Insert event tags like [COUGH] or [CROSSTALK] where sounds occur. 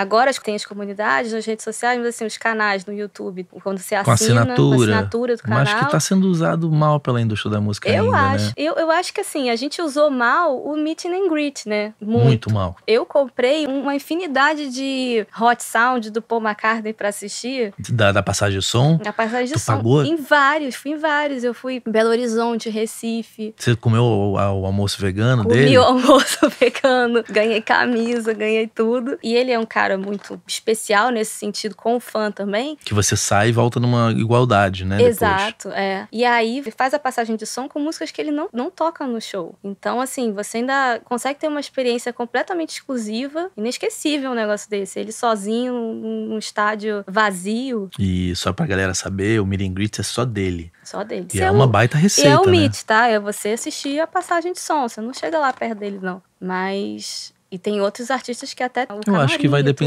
Agora tem as comunidades nas redes sociais, mas assim, os canais no YouTube, quando você com assina, assinatura. assinatura do canal. Mas que está sendo usado mal pela indústria da música eu ainda, né? acho. Né? Eu, eu acho que assim, a gente usou mal o meet and greet, né? Muito. Muito mal. Eu comprei uma infinidade de hot sound do Paul McCartney para assistir. Da, da passagem de som? Da passagem de som. Pagou? Em vários, fui em vários. Eu fui em Belo Horizonte, Recife. Você comeu o, o almoço vegano Comi dele? Comi o almoço [LAUGHS] vegano. Ganhei camisa, ganhei tudo. E ele é um cara cara muito especial nesse sentido com o fã também. Que você sai e volta numa igualdade, né? Exato, depois. é. E aí faz a passagem de som com músicas que ele não, não toca no show. Então, assim, você ainda consegue ter uma experiência completamente exclusiva, inesquecível um negócio desse. Ele sozinho, num estádio vazio. E só pra galera saber, o Meeting Greets é só dele. Só dele. E é, é, uma baita receita. E é o né? meet, tá? É você assistir a passagem de som. Você não chega lá perto dele, não. Mas e tem outros artistas que até. eu acho que vai né? depender